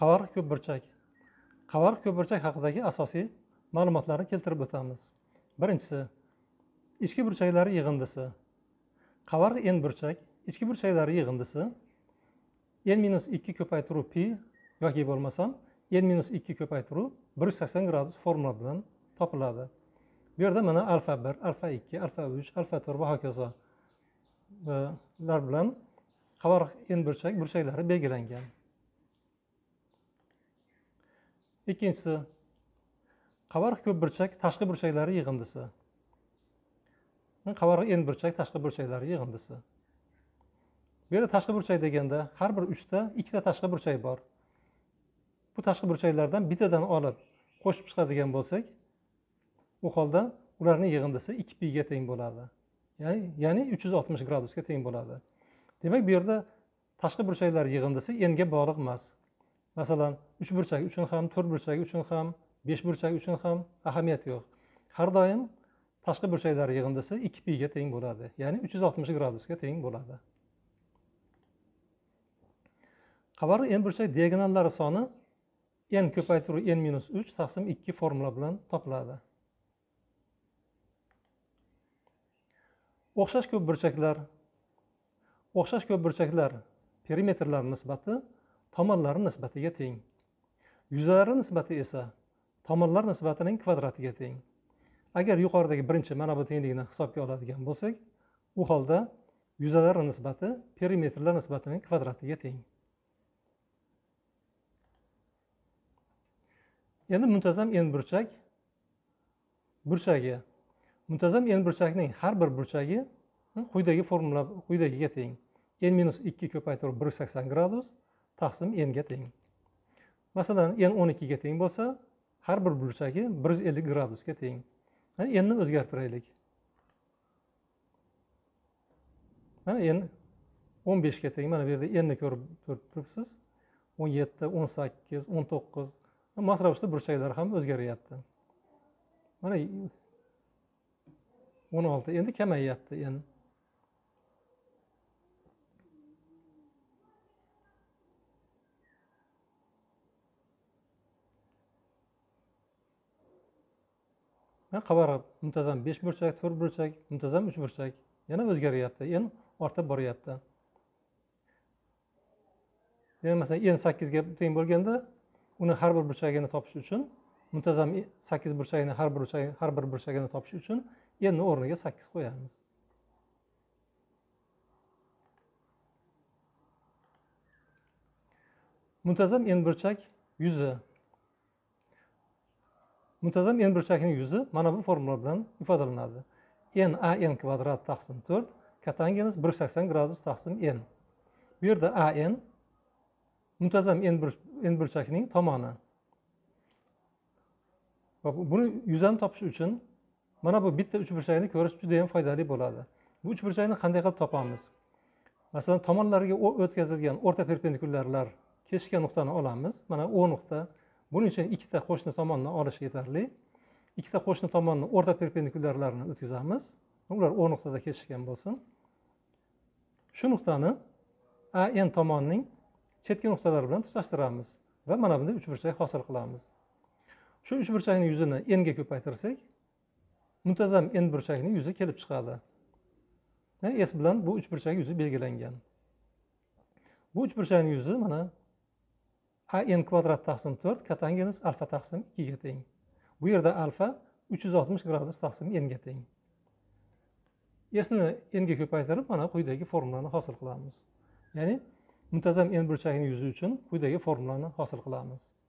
qavar ko'pburchak qavar ko'pburchak haqidagi asosiy ma'lumotlarni keltirib o'tamiz birinchisi ichki burchaklari yig'indisi qavar n burchak ichki burchaklari yig'indisi n minus ikki ko'paytiruv pi yoki bo'lmasam n minus ikki ko'paytiruv bir yuz sakson gradus formula bilan topiladi bu yerda mana alfa bir alfa ikki alfa uch alfa to'rt va lar bilan qavar n burchak burchaklari belgilangan ikkinchisi qavarq ko'p burchak tashqi burchaklari yig'indisi qavarq en burchak tashqi burchaklari yig'indisi bu yerda tashqi burchak deganda har bir uchta ikkita tashqi burchak bor bu tashqi burchaklardan bittadan olib qo'shib chiqadigan bo'lsak u holda ularni yig'indisi ikki piga teng bo'ladi ya'ni ya'ni uch yuz oltmish gradusga teng bo'ladi demak bu yerda tashqi burchaklar yig'indisi enga bog'liq emas masalan uch burchak uchun ham to'rt burchak uchun ham besh burchak uchun ham ahamiyati yo'q har doim tashqi burchaklar yig'indisi ikki piga teng bo'ladi ya'ni uch yuz oltmish gradusga teng bo'ladi qabarli n burchak diagonallari soni n ko'paytiruv n minus uch taqsim ikki formula bilan topiladi o'xshash ko'p burchaklar o'xshash ko'p burchaklar perimetrlar nisbati tomonlari nisbatiga teng yuzalari nisbati esa tomonlar nisbatining kvadratiga teng agar yuqoridagi birinchi mana bu tenglikni hisobga oladigan bo'lsak u holda yuzalar nisbati perimetrlar nisbatining kvadratiga teng endi muntazam burchak burchagi muntazam burchakning har bir burchagi hm, quyidagi formula quyidagiga teng n minus ikki ko'paytirib bir yuz sakson gradus taqsim nga teng masalan n o'n ikkiga teng bo'lsa har bir burchagi bir yuz ellik gradusga teng mana nni o'zgartiraylik mana n o'n beshga teng mana bu yerda nni ko'rib turibsiz o'n yetti o'n sakkiz o'n to'qqiz mos ravishda burchaklar ham o'zgaryapti mana o'n olti endi kamayyapti n qavarib muntazam besh burchak to'rt burchak muntazam uch burchak yana o'zgaryapti en ortib boryapti demak masalan en sakkizga teng bo'lganda uni har bir burchagini topish uchun muntazam e, sakkiz burchagini har bir har bir burchagini topish uchun enni o'rniga sakkiz qo'yamiz muntazam en burchak yuzi muntazam n burchakning yuzi mana bu formula bilan ifodalanadi n a n kvadrat taqsim to'rt katangenus bir yuz sakson gradus taqsim n bu yerda a n muntazam n n burchagining tomoni va buni yuzani topish uchun mana bu bitta uchburchakni ko'rish juda yam foydali bo'ladi bu uchburchakni qanday qilib topamiz masalan tomonlariga o'tkazilgan o'rta perpendikulyarlar kesishgan nuqtani olamiz mana o nuqta buning uchun ikkita qo'shni tomonni olish yetarli ikkita qo'shni tomonni o'rta perpendikulyarlarini o'tkazamiz ular o nuqtada kesishgan bo'lsin shu nuqtani a n tomonining chetki nuqtalari bilan tutashtiramiz va mana bunday uchburchak hosil qilamiz shu uchburchakni yuzini nga ko'paytirsak muntazam n burchakning yuzi kelib chiqadi ya'ni s bilan bu uchburchak yuzi belgilangan bu uchburchakning yuzi mana a n kvadrat taqsim to'rt kotangenus alfa taqsim ikkiga teng bu yerda alfa uch yuz oltmish gradus taqsim nga teng esni nga ko'paytirib mana quyidagi formulani hosil qilamiz ya'ni muntazam n burchagini yuzi uchun quyidagi formulani hosil qilamiz